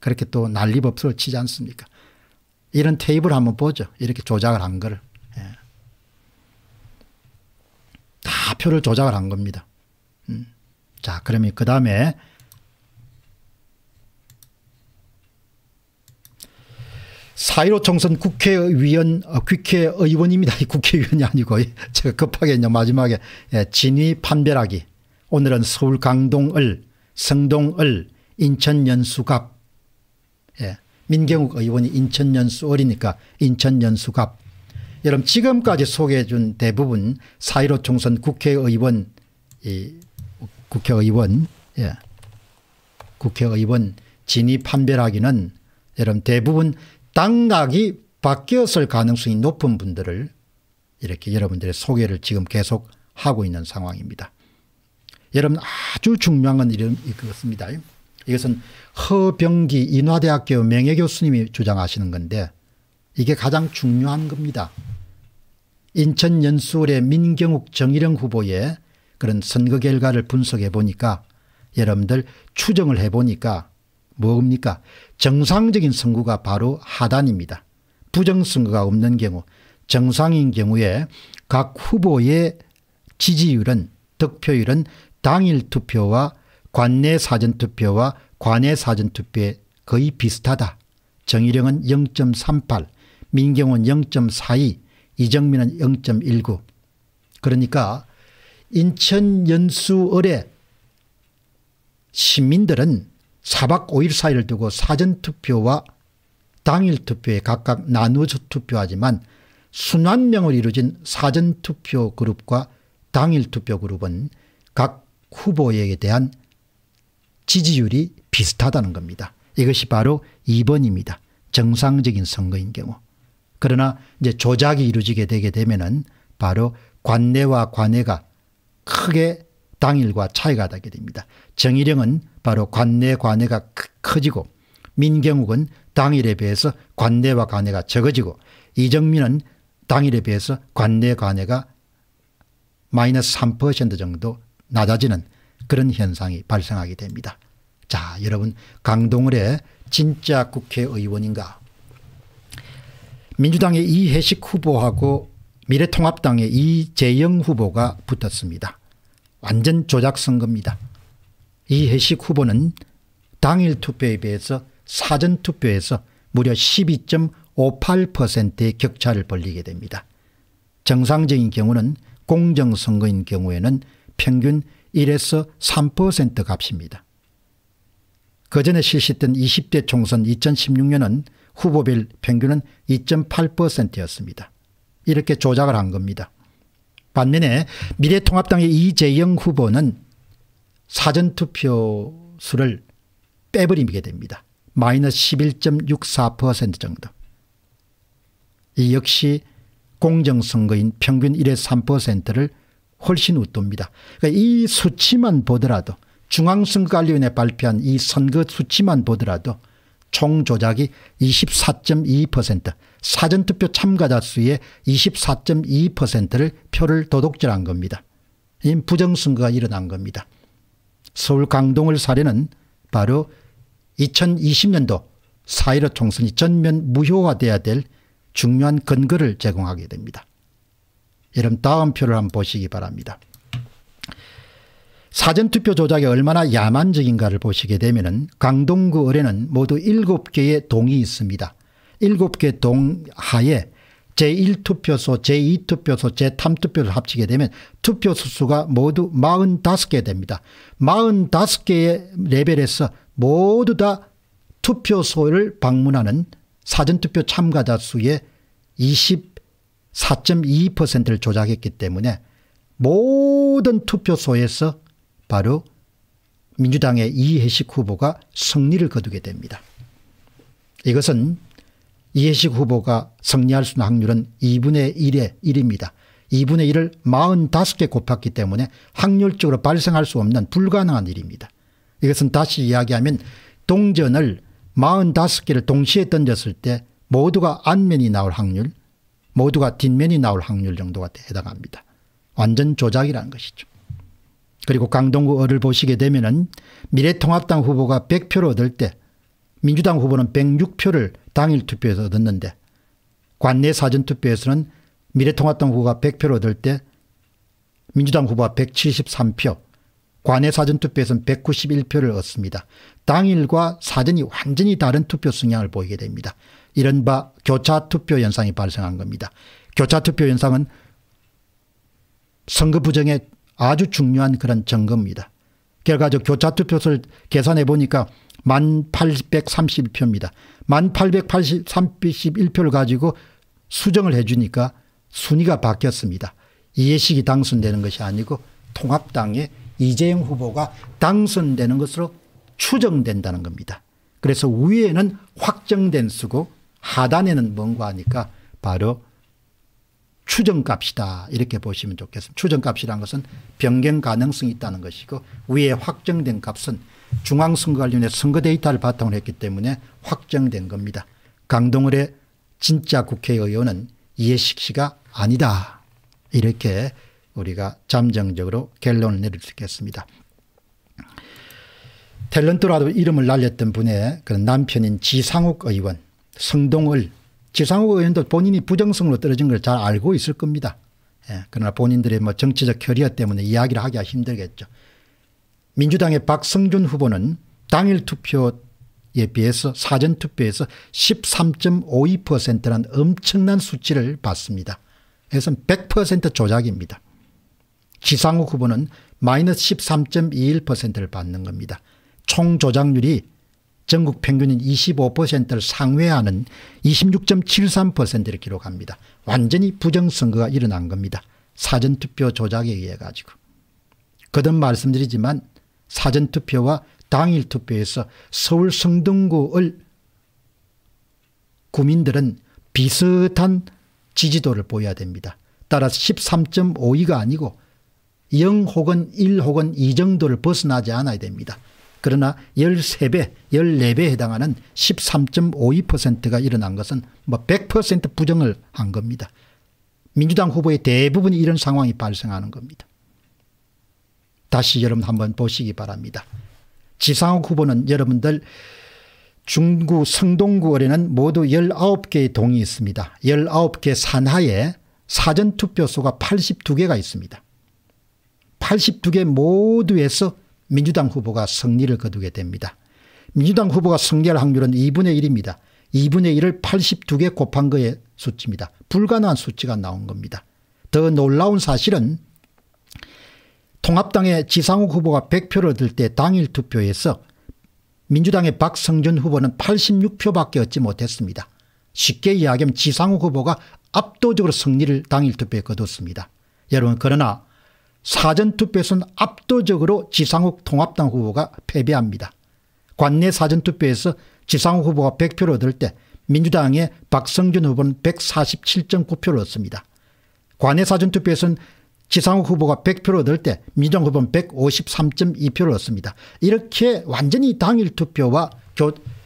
그렇게 또 난리법석을 치지 않습니까? 이런 테이블 한번 보죠. 이렇게 조작을 한 거를. 예. 다 표를 조작을 한 겁니다. 음. 자, 그러면 그 다음에 사일오 총선 국회의원, 어, 국회의원입니다. 국회의원이 아니고 제가 급하게 이제 마지막에 예, 진위 판별하기. 오늘은 서울 강동을, 성동을, 인천 연수갑, 예. 민경욱 의원이 인천연수 어리니까 인천연수갑. 여러분 지금까지 소개해 준 대부분 4.15 총선 국회의원 이 국회의원 예. 국회의원 진위 판별하기는 여러분 대부분 당락이 바뀌었을 가능성이 높은 분들을 이렇게 여러분들의 소개를 지금 계속 하고 있는 상황입니다. 여러분 아주 중요한 건 이런 이것입니다. 이것은 허병기 인화대학교 명예교수님이 주장하시는 건데 이게 가장 중요한 겁니다. 인천 연수울의 민경욱 정일영 후보의 그런 선거 결과를 분석해 보니까 여러분들 추정을 해 보니까 뭡니까? 정상적인 선거가 바로 하단입니다. 부정선거가 없는 경우 정상인 경우에 각 후보의 지지율은 득표율은 당일 투표와 관내 사전투표와 관외 사전투표에 거의 비슷하다. 정의령은 0.38, 민경은 0.42, 이정민은 0.19. 그러니까 인천 연수 을의 시민들은 4박 5일 사이를 두고 사전투표와 당일투표에 각각 나누어 투표하지만 순환명을 이루어진 사전투표 그룹과 당일투표 그룹은 각 후보에 대한 지지율이 비슷하다는 겁니다. 이것이 바로 2번입니다. 정상적인 선거인 경우. 그러나 이제 조작이 이루어지게 되게 되면은 바로 관내와 관외가 크게 당일과 차이가 나게 됩니다. 정일영은 바로 관내 관외가 커지고 민경욱은 당일에 비해서 관내와 관외가 적어지고 이정민은 당일에 비해서 관내 관외가 마이너스 3% 정도 낮아지는 그런 현상이 발생하게 됩니다. 자, 여러분 강동을의 진짜 국회의원인가? 민주당의 이해식 후보하고 미래통합당의 이재영 후보가 붙었습니다. 완전 조작 선거입니다. 이해식 후보는 당일 투표에 비해서 사전 투표에서 무려 12.58%의 격차를 벌리게 됩니다. 정상적인 경우는 공정선거인 경우에는 평균 1에서 3% 값입니다. 그 전에 실시했던 20대 총선 2016년은 후보별 평균은 2.8%였습니다. 이렇게 조작을 한 겁니다. 반면에 미래통합당의 이재영 후보는 사전투표 수를 빼버리게 됩니다. 마이너스 11.64% 정도. 이 역시 공정선거인 평균 1에 3%를 훨씬 웃돕니다. 그러니까 이 수치만 보더라도 중앙선거관리위원회 발표한 이 선거 수치만 보더라도 총 조작이 24.2% 사전투표 참가자 수의 24.2%를 표를 도둑질한 겁니다. 이 부정선거가 일어난 겁니다. 서울 강동을 사례는 바로 2020년도 4.15 총선이 전면 무효화돼야 될 중요한 근거를 제공하게 됩니다. 여러분 다음표를 한번 보시기 바랍니다. 사전투표 조작이 얼마나 야만적인가를 보시게 되면 강동구 의뢰는 모두 7개의 동이 있습니다. 7개 동 하에 제1투표소 제2투표소 제3투표를 합치게 되면 투표수 수가 모두 45개 됩니다. 45개의 레벨에서 모두 다 투표소를 방문하는 사전투표 참가자 수의 4 2를 조작했기 때문에 모든 투표소에서 바로 민주당의 이해식 후보가 승리를 거두게 됩니다. 이것은 이해식 후보가 승리할 수 있는 확률은 2분의 1의 1입니다. 2분의 1을 45개 곱했기 때문에 확률적으로 발생할 수 없는 불가능한 일입니다. 이것은 다시 이야기하면 동전을 45개를 동시에 던졌을 때 모두가 안면이 나올 확률 모두가 뒷면이 나올 확률 정도가 해당합니다. 완전 조작이라는 것이죠. 그리고 강동구 을을 보시게 되면은 미래통합당 후보가 100표를 얻을 때 민주당 후보는 106표를 당일 투표에서 얻었는데 관내 사전투표에서는 미래통합당 후보가 100표를 얻을 때 민주당 후보가 173표, 관내 사전투표에서는 191표를 얻습니다. 당일과 사전이 완전히 다른 투표 성향을 보이게 됩니다. 이른바 교차투표 현상이 발생한 겁니다. 교차투표 현상은 선거 부정의 아주 중요한 그런 증거입니다. 결과적 교차투표를 계산해 보니까 1831표입니다. 1881표를 가지고 수정을 해 주니까 순위가 바뀌었습니다. 이해식이 당선되는 것이 아니고 통합당의 이재용 후보가 당선되는 것으로 추정된다는 겁니다. 그래서 위에는 확정된 수고 하단에는 뭔가 하니까 바로 추정값이다 이렇게 보시면 좋겠습니다. 추정값이란 것은 변경 가능성이 있다는 것이고 위에 확정된 값은 중앙선거 관련의 선거 데이터를 바탕으로 했기 때문에 확정된 겁니다. 강동을의 진짜 국회의원은 이해식 씨가 아니다. 이렇게 우리가 잠정적으로 결론을 내릴 수 있겠습니다. 탤런트라도 이름을 날렸던 분의 그런 남편인 지상욱 의원 성동을 지상욱 의원도 본인이 부정성으로 떨어진 걸 잘 알고 있을 겁니다. 예. 그러나 본인들의 뭐 정치적 커리어 때문에 이야기를 하기가 힘들겠죠. 민주당의 박성준 후보는 당일 투표에 비해서 사전 투표에서 13.52%란 엄청난 수치를 받습니다. 이것은 100% 조작입니다. 지상욱 후보는 마이너스 13.21%를 받는 겁니다. 총 조작률이 전국 평균인 25%를 상회하는 26.73%를 기록합니다. 완전히 부정선거가 일어난 겁니다. 사전투표 조작에 의해 가지고. 거듭 말씀드리지만 사전투표와 당일투표에서 서울 성동구을 구민들은 비슷한 지지도를 보여야 됩니다. 따라서 13.52가 아니고 0 혹은 1 혹은 2 정도를 벗어나지 않아야 됩니다. 그러나 13배, 14배에 해당하는 13.52%가 일어난 것은 뭐100% 부정을 한 겁니다. 민주당 후보의 대부분이 이런 상황이 발생하는 겁니다. 다시 여러분 한번 보시기 바랍니다. 지상욱 후보는 여러분들 중구 성동구 에는 모두 19개의 동이 있습니다. 19개 산하에 사전투표소가 82개가 있습니다. 82개 모두에서 민주당 후보가 승리를 거두게 됩니다. 민주당 후보가 승리할 확률은 2분의 1입니다. 2분의 1을 82개 곱한 거의 수치입니다. 불가능한 수치가 나온 겁니다. 더 놀라운 사실은 통합당의 지상욱 후보가 100표를 얻을 때 당일 투표에서 민주당의 박성준 후보는 86표밖에 얻지 못했습니다. 쉽게 이야기하면 지상욱 후보가 압도적으로 승리를 당일 투표에 거뒀습니다. 여러분 그러나 사전투표에서는 압도적으로 지상욱 통합당 후보가 패배합니다. 관내 사전투표에서 지상욱 후보가 100표를 얻을 때 민주당의 박성준 후보는 147.9표를 얻습니다. 관내 사전투표에서는 지상욱 후보가 100표를 얻을 때민정 후보는 153.2표를 얻습니다. 이렇게 완전히 당일 투표와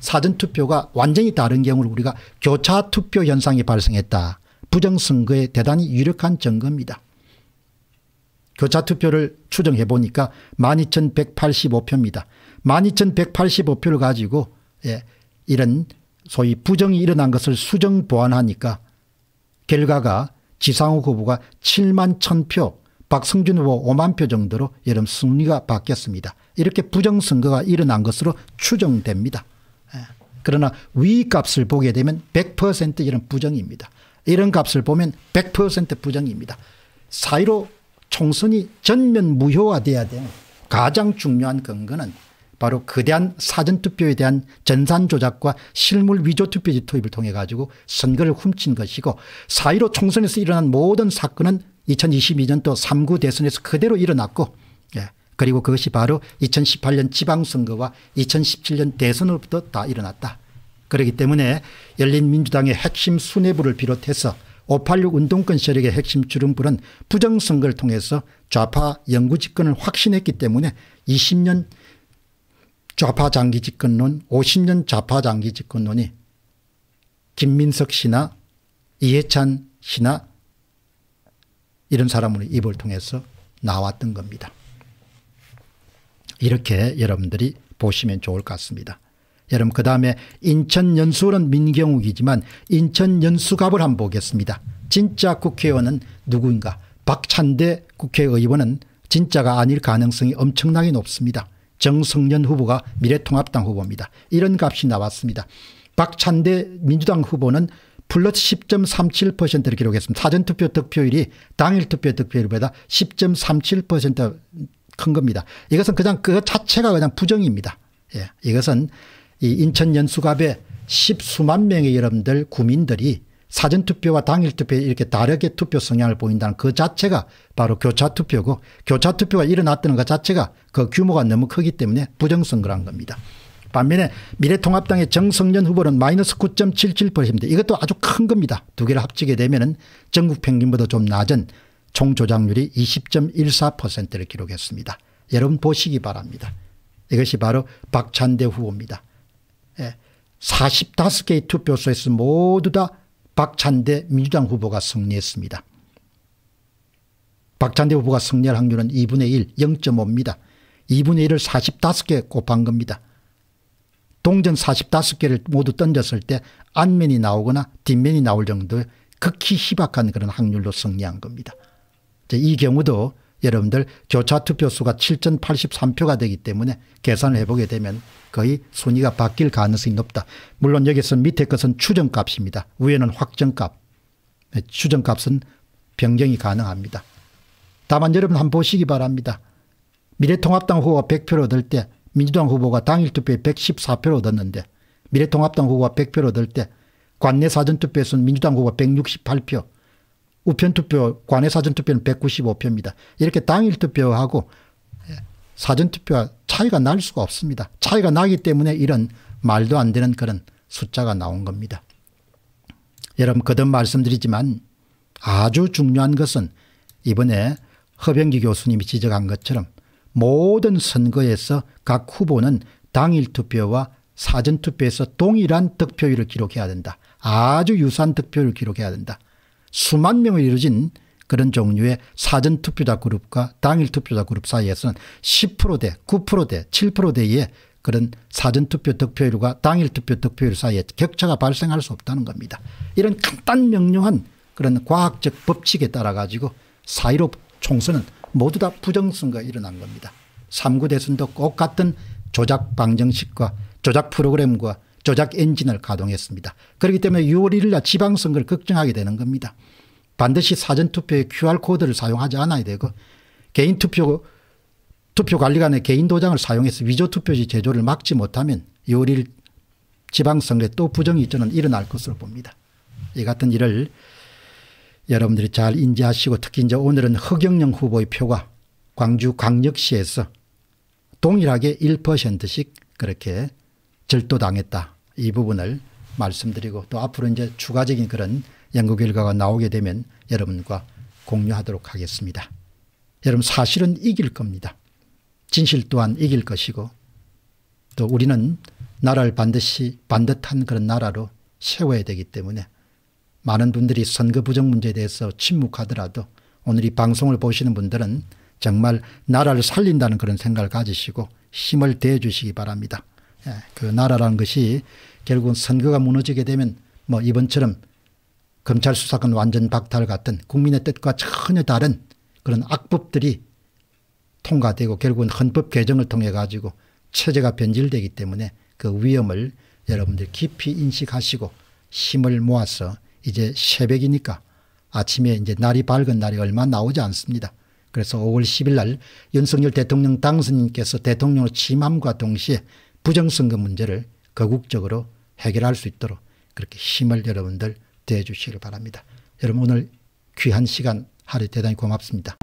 사전투표가 완전히 다른 경우를 우리가 교차투표 현상이 발생했다. 부정선거에 대단히 유력한 증거입니다. 교차 투표를 추정해 보니까 12,185표입니다. 12,185표를 가지고 예, 이런 소위 부정이 일어난 것을 수정 보완하니까 결과가 지상호 후보가 7만 1000표 박성준 후보 5만 표 정도로 여름 승리가 바뀌었습니다. 이렇게 부정선거가 일어난 것으로 추정됩니다. 예, 그러나 위값을 보게 되면 100% 이런 부정입니다. 이런 값을 보면 100% 부정입니다. 사이로 총선이 전면 무효화돼야 되는 가장 중요한 근거는 바로 그대한 사전투표에 대한 전산조작과 실물 위조투표지 투입을 통해 가지고 선거를 훔친 것이고 사1로 총선에서 일어난 모든 사건은 2022년도 3구 대선에서 그대로 일어났고 예. 그리고 그것이 바로 2018년 지방선거와 2017년 대선으로부터 다 일어났다. 그렇기 때문에 열린민주당의 핵심 수뇌부를 비롯해서 586 운동권 세력의 핵심 주름불은 부정선거를 통해서 좌파 영구 집권을 확신했기 때문에 20년 좌파 장기 집권론 50년 좌파 장기 집권론이 김민석 씨나 이해찬 씨나 이런 사람으로 입을 통해서 나왔던 겁니다. 이렇게 여러분들이 보시면 좋을 것 같습니다. 여러분 그 다음에 인천 연수원은 민경욱이지만 인천 연수갑을 한번 보겠습니다. 진짜 국회의원은 누구인가 박찬대 국회의원은 진짜가 아닐 가능성이 엄청나게 높습니다. 정성년 후보가 미래통합당 후보입니다. 이런 값이 나왔습니다. 박찬대 민주당 후보는 플러스 10.37%를 기록했습니다. 사전투표 득표율이 당일 투표 득표율보다 10.37%큰 겁니다. 이것은 그냥 그 자체가 그냥 부정입니다. 예, 이것은 이 인천 연수갑에 십수만 명의 여러분들 국민들이 사전투표와 당일투표에 이렇게 다르게 투표 성향을 보인다는 그 자체가 바로 교차투표고 교차투표가 일어났다는 것 자체가 그 규모가 너무 크기 때문에 부정선거란 겁니다. 반면에 미래통합당의 정성년 후보는 마이너스 9.77%입니다. 이것도 아주 큰 겁니다. 두 개를 합치게 되면 은 전국 평균보다 좀 낮은 총조작률이 20.14%를 기록했습니다. 여러분 보시기 바랍니다. 이것이 바로 박찬대 후보입니다. 45개의 투표소에서 모두 다 박찬대 민주당 후보가 승리했습니다. 박찬대 후보가 승리할 확률은 2분의 1, 0.5입니다. 2분의 1을 45개 곱한 겁니다. 동전 45개를 모두 던졌을 때 안면이 나오거나 뒷면이 나올 정도의 극히 희박한 그런 확률로 승리한 겁니다. 이 경우도 여러분들 교차 투표수가 7,083표가 되기 때문에 계산을 해보게 되면 거의 순위가 바뀔 가능성이 높다. 물론 여기서 밑에 것은 추정값입니다. 위에는 확정값. 네, 추정값은 변경이 가능합니다. 다만 여러분 한번 보시기 바랍니다. 미래통합당 후보가 100표를 얻을 때 민주당 후보가 당일 투표에 114표를 얻었는데 미래통합당 후보가 100표를 얻을 때 관내 사전투표에서는 민주당 후보가 168표, 우편투표, 관외 사전투표는 195표입니다. 이렇게 당일투표하고 예, 사전투표와 차이가 날 수가 없습니다. 차이가 나기 때문에 이런 말도 안 되는 그런 숫자가 나온 겁니다. 여러분 거듭 말씀드리지만 아주 중요한 것은 이번에 허병기 교수님이 지적한 것처럼 모든 선거에서 각 후보는 당일 투표와 사전투표에서 동일한 득표율을 기록해야 된다. 아주 유사한 득표율을 기록해야 된다. 수만 명을 이루어진 그런 종류의 사전투표자 그룹과 당일투표자 그룹 사이에서는 10%대 9%대 7%대의 그런 사전투표 득표율과 당일투표 득표율 사이에 격차가 발생할 수 없다는 겁니다. 이런 간단 명료한 그런 과학적 법칙에 따라 가지고 사이로 총선은 모두 다 부정선거가 일어난 겁니다. 3구 대선도 똑같은 조작 방정식과 조작 프로그램과 조작 엔진을 가동했습니다. 그렇기 때문에 6월 1일 날 지방선거를 걱정하게 되는 겁니다. 반드시 사전투표에 QR코드를 사용하지 않아야 되고 개인투표 투표관리관의 개인도장을 사용해서 위조투표지 제조를 막지 못하면 6월 1일 지방선거에 또 부정이 저는 일어날 것으로 봅니다. 이 같은 일을 여러분들이 잘 인지하시고 특히 이제 오늘은 허경영 후보의 표가 광주 광역시에서 동일하게 1%씩 그렇게 절도당했다. 이 부분을 말씀드리고 또 앞으로 이제 추가적인 그런 연구 결과가 나오게 되면 여러분과 공유하도록 하겠습니다. 여러분 사실은 이길 겁니다. 진실 또한 이길 것이고 또 우리는 나라를 반드시 반듯한 그런 나라로 세워야 되기 때문에 많은 분들이 선거 부정 문제에 대해서 침묵하더라도 오늘 이 방송을 보시는 분들은 정말 나라를 살린다는 그런 생각을 가지시고 힘을 대주시기 해 바랍니다. 예, 그 나라라는 것이 결국은 선거가 무너지게 되면 뭐 이번처럼 검찰 수사권 완전 박탈 같은 국민의 뜻과 전혀 다른 그런 악법들이 통과되고 결국은 헌법 개정을 통해 가지고 체제가 변질되기 때문에 그 위험을 여러분들 깊이 인식하시고 힘을 모아서 이제 새벽이니까 아침에 이제 날이 밝은 날이 얼마 나오지 않습니다. 그래서 5월 10일 날 윤석열 대통령 당선인께서 대통령으로 취임함과 동시에 부정선거 문제를 거국적으로 해결할 수 있도록 그렇게 힘을 여러분들 대주시기를 바랍니다. 여러분 오늘 귀한 시간 하루 대단히 고맙습니다.